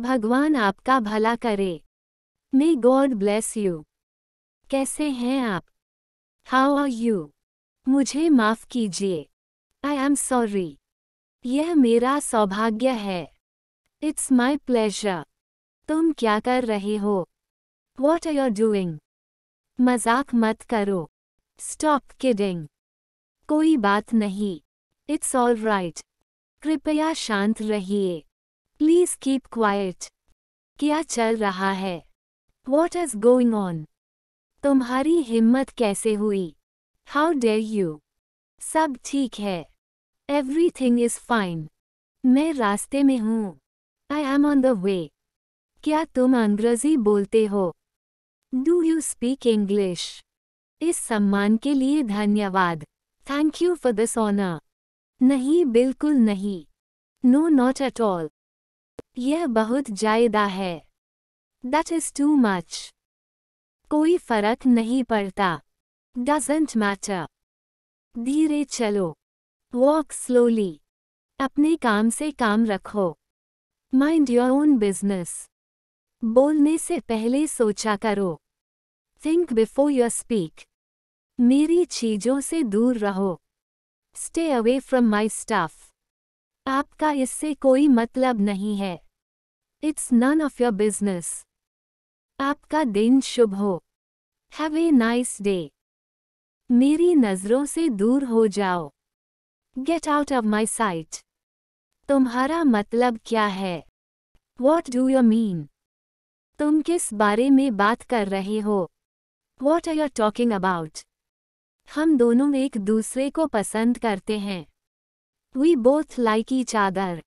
भगवान आपका भला करे मे गॉड ब्लेस यू कैसे हैं आप हाउ आर यू मुझे माफ कीजिए आई एम सॉरी यह मेरा सौभाग्य है इट्स माई प्लेजर तुम क्या कर रहे हो वॉट आर योर डूइंग मजाक मत करो स्टॉप किडिंग कोई बात नहीं इट्स ऑल राइट कृपया शांत रहिए प्लीज कीप क्वाइट क्या चल रहा है वॉट इज गोइंग ऑन तुम्हारी हिम्मत कैसे हुई हाउ डेर यू सब ठीक है एवरी थिंग इज फाइन मैं रास्ते में हूँ I am on the way क्या तुम अंग्रेजी बोलते हो डू यू स्पीक इंग्लिश इस सम्मान के लिए धन्यवाद thank you for this honour नहीं बिल्कुल नहीं नो नॉट एट ऑल यह बहुत ज्यादा है दैट इज टू मच कोई फर्क नहीं पड़ता डजेंट मैटर धीरे चलो वॉक स्लोली अपने काम से काम रखो माइंड योर ओन बिजनेस बोलने से पहले सोचा करो थिंक बिफोर योर स्पीक मेरी चीजों से दूर रहो stay away from my staff आपका इससे कोई मतलब नहीं है it's none of your business आपका दिन शुभ हो हैव ए नाइस डे मेरी नज़रों से दूर हो जाओ get out of my sight तुम्हारा मतलब क्या है वॉट डू यू मीन तुम किस बारे में बात कर रहे हो what are you talking about हम दोनों एक दूसरे को पसंद करते हैं We both like each other.